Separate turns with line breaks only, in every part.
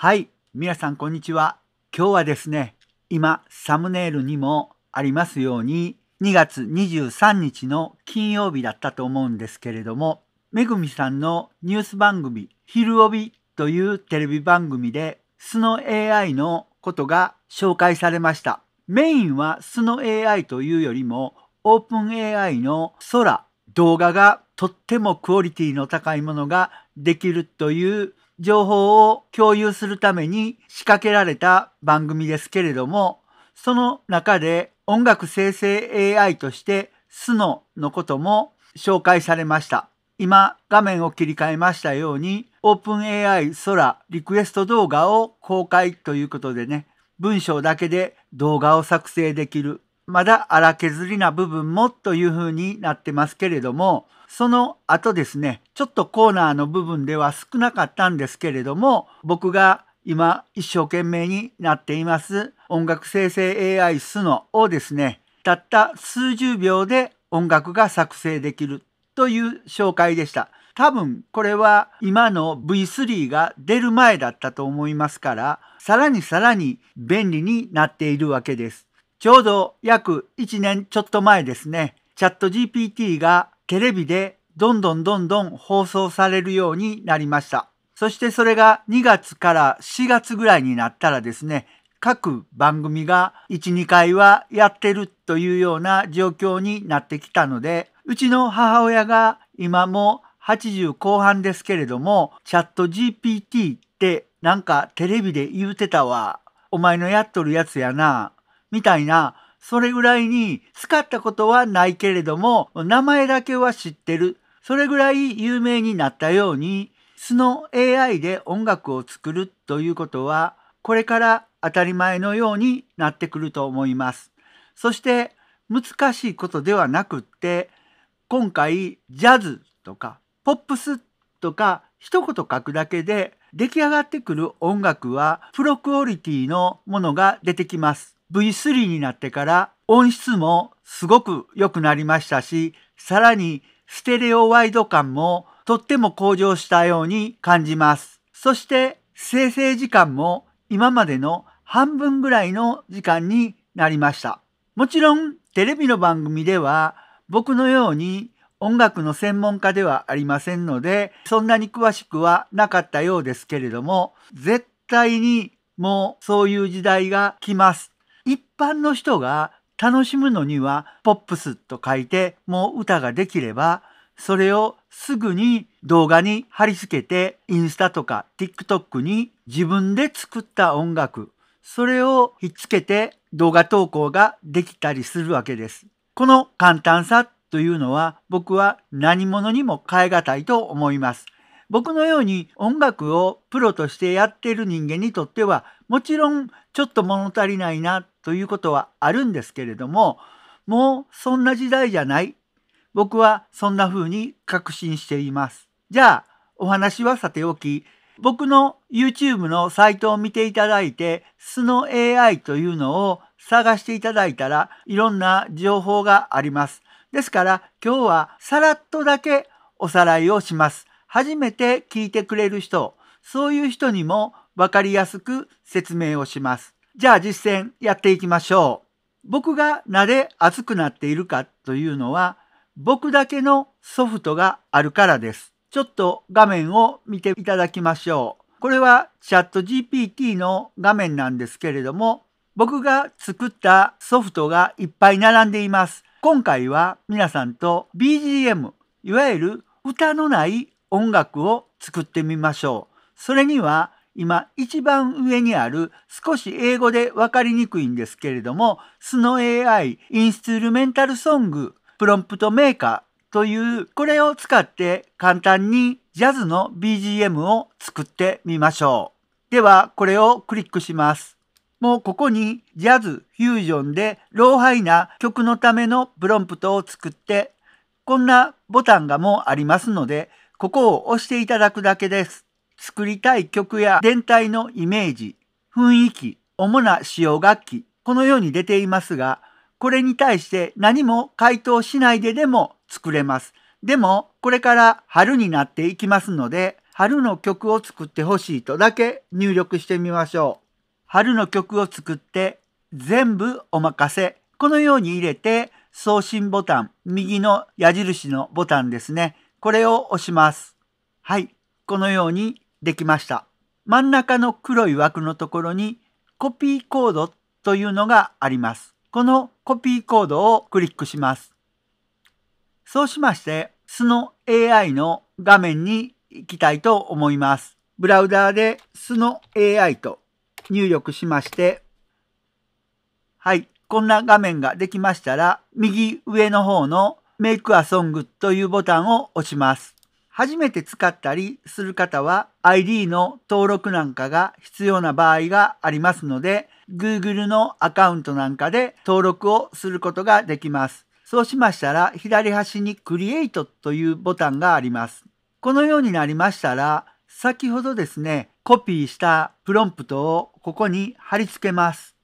はい、皆さんこんにちは。今日はですね、今サムネイルにもありますように、2月23日の金曜日だったと思うんですけれども、めぐみさんのニュース番組、昼帯というテレビ番組で、スノ AI のことが紹介されました。メインはスノ AI というよりも、オープン AI の空、動画がとってもクオリティの高いものができるという情報を共有するために仕掛けられた番組ですけれども、その中で音楽生成 AI としてスノのことも紹介されました。今画面を切り替えましたように OpenAI 空リクエスト動画を公開ということでね、文章だけで動画を作成できる。まだ荒削りな部分もというふうになってますけれども、その後ですね、ちょっとコーナーの部分では少なかったんですけれども、僕が今一生懸命になっています音楽生成 AI スノをですね、たった数十秒で音楽が作成できるという紹介でした。多分これは今の V3 が出る前だったと思いますから、さらにさらに便利になっているわけです。ちょうど約1年ちょっと前ですね、チャット GPT がテレビでどんどんどんどん放送されるようになりました。そしてそれが2月から4月ぐらいになったらですね、各番組が1、2回はやってるというような状況になってきたので、うちの母親が今も80後半ですけれども、チャット GPT ってなんかテレビで言うてたわ。お前のやっとるやつやな。みたいなそれぐらいに使ったことはないけれども、名前だけは知ってる。それぐらい有名になったように、素の AI で音楽を作るということは、これから当たり前のようになってくると思います。そして難しいことではなくって、今回ジャズとかポップスとか一言書くだけで出来上がってくる音楽はプロクオリティのものが出てきます。V3 になってから音質もすごく良くなりましたし、さらにステレオワイド感もとっても向上したように感じます。そして生成時間も今までの半分ぐらいの時間になりました。もちろんテレビの番組では僕のように音楽の専門家ではありませんので、そんなに詳しくはなかったようですけれども、絶対にもうそういう時代が来ます一般の人が楽しむのにはポップスと書いてもう歌ができればそれをすぐに動画に貼り付けてインスタとか TikTok に自分で作った音楽それをひっつけて動画投稿ができたりするわけです。この簡単さというのは僕は何者にも変えがたいと思います。僕のように音楽をプロとしてやっている人間にとってはもちろんちょっと物足りないなということはあるんですけれども、もうそんな時代じゃない。僕はそんな風に確信しています。じゃあ、お話はさておき、僕の YouTube のサイトを見ていただいて、素の AI というのを探していただいたらいろんな情報があります。ですから今日はさらっとだけおさらいをします。初めて聞いてくれる人、そういう人にも分かりやすく説明をします。じゃあ実践やっていきましょう。僕がなぜ熱くなっているかというのは、僕だけのソフトがあるからです。ちょっと画面を見ていただきましょう。これはチャット GPT の画面なんですけれども、僕が作ったソフトがいっぱい並んでいます。今回は皆さんと BGM、いわゆる歌のない音楽を作ってみましょう。それには今一番上にある少し英語でわかりにくいんですけれども、o w AI インストゥルメンタルソングプロンプトメーカーというこれを使って簡単にジャズの BGM を作ってみましょう。ではこれをクリックします。もうここにジャズ、フュージョンで老廃な曲のためのプロンプトを作ってこんなボタンがもうありますのでここを押していただくだけです。作りたい曲や全体のイメージ、雰囲気、主な使用楽器、このように出ていますが、これに対して何も回答しないででも作れます。でも、これから春になっていきますので、春の曲を作ってほしいとだけ入力してみましょう。春の曲を作って、全部お任せ。このように入れて、送信ボタン、右の矢印のボタンですね。これを押します。はい。このようにできました。真ん中の黒い枠のところにコピーコードというのがあります。このコピーコードをクリックします。そうしまして、スの AI の画面に行きたいと思います。ブラウザーでスの AI と入力しまして、はい、こんな画面ができましたら、右上の方の Make a Song というボタンを押します。初めて使ったりする方は ID の登録なんかが必要な場合がありますので Google のアカウントなんかで登録をすることができます。そうしましたら左端に Create というボタンがあります。このようになりましたら先ほどですねコピーしたプロンプトをここに貼り付けます。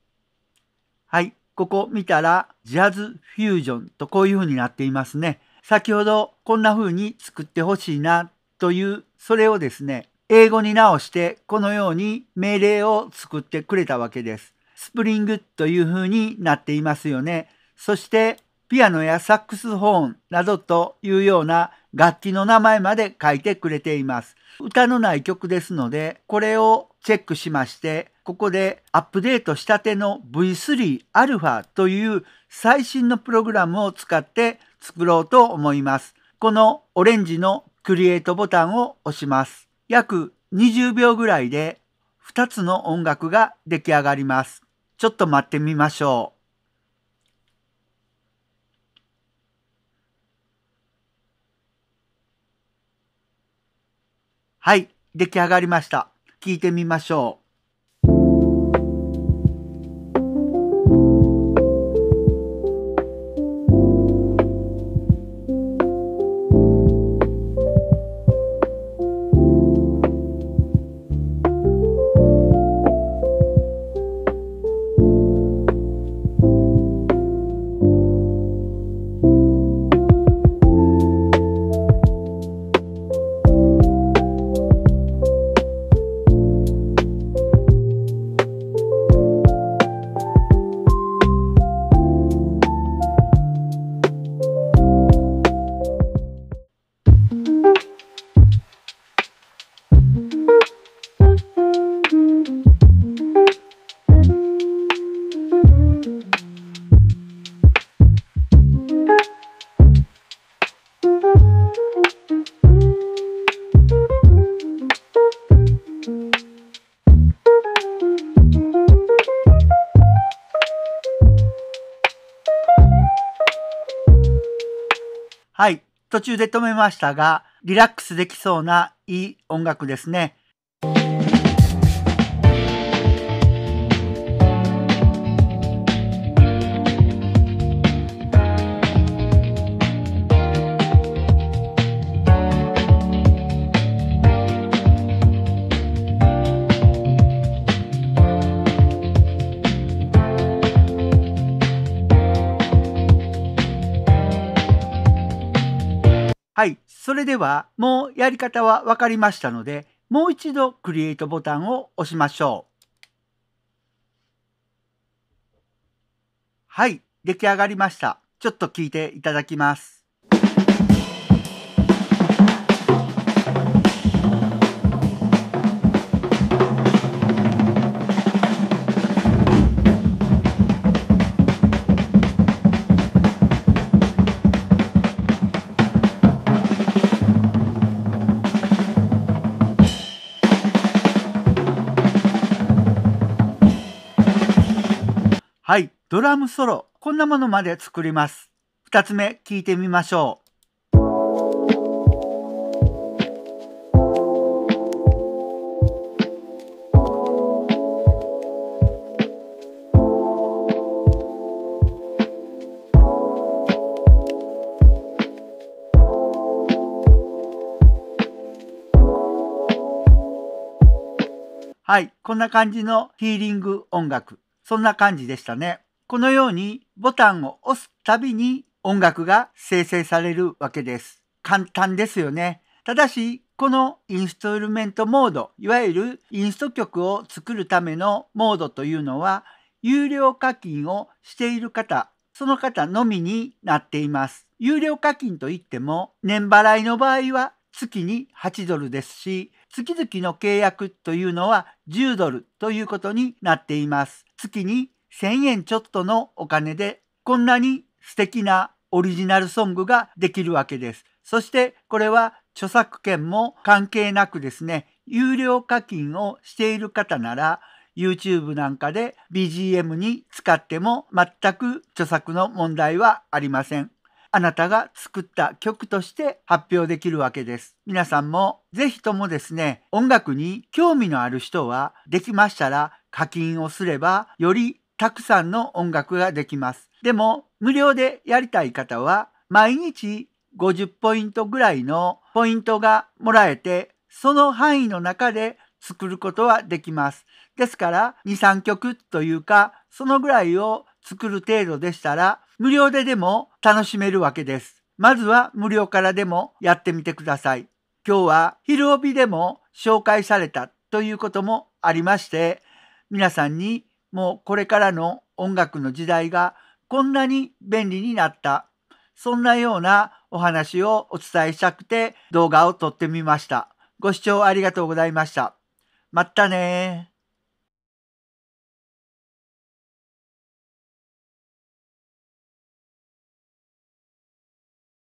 はい、ここ見たら Jazz Fusion とこういうふうになっていますね。先ほどこんな風に作ってほしいなというそれをですね英語に直してこのように命令を作ってくれたわけです。スプリングという風になっていますよね。そしてピアノやサックスホーンなどというような楽器の名前まで書いてくれています。歌のない曲ですので、これをチェックしまして、ここでアップデートしたての V3α という最新のプログラムを使って作ろうと思います。このオレンジのクリエイトボタンを押します。約20秒ぐらいで2つの音楽が出来上がります。ちょっと待ってみましょう。はい、出来上がりました。聞いてみましょう。はい、途中で止めましたが、リラックスできそうないい音楽ですね。それではもうやり方は分かりましたので、もう一度クリエイトボタンを押しましょう。はい、出来上がりました。ちょっと聞いていただきます。ドラムソロ、こんなものまで作ります。二つ目、聞いてみましょう。はい、こんな感じのヒーリング音楽。そんな感じでしたね。このようにボタンを押すたびに音楽が生成されるわけです。簡単ですよね。ただし、このインストールメントモード、いわゆるインスト曲を作るためのモードというのは、有料課金をしている方、その方のみになっています。有料課金といっても、年払いの場合は月に8ドルですし、月々の契約というのは10ドルということになっています。月に1000円ちょっとのお金でこんなに素敵なオリジナルソングができるわけです。そしてこれは著作権も関係なくですね、有料課金をしている方なら YouTube なんかで BGM に使っても全く著作の問題はありません。あなたが作った曲として発表できるわけです。皆さんも是非ともですね、音楽に興味のある人はできましたら課金をすればよりたくさんの音楽ができます。でも、無料でやりたい方は、毎日50ポイントぐらいのポイントがもらえて、その範囲の中で作ることはできます。ですから、2、3曲というか、そのぐらいを作る程度でしたら、無料ででも楽しめるわけです。まずは無料からでもやってみてください。今日は昼帯でも紹介されたということもありまして、皆さんにもうこれからの音楽の時代がこんなに便利になった。そんなようなお話をお伝えしたくて動画を撮ってみました。ご視聴ありがとうございました。まったね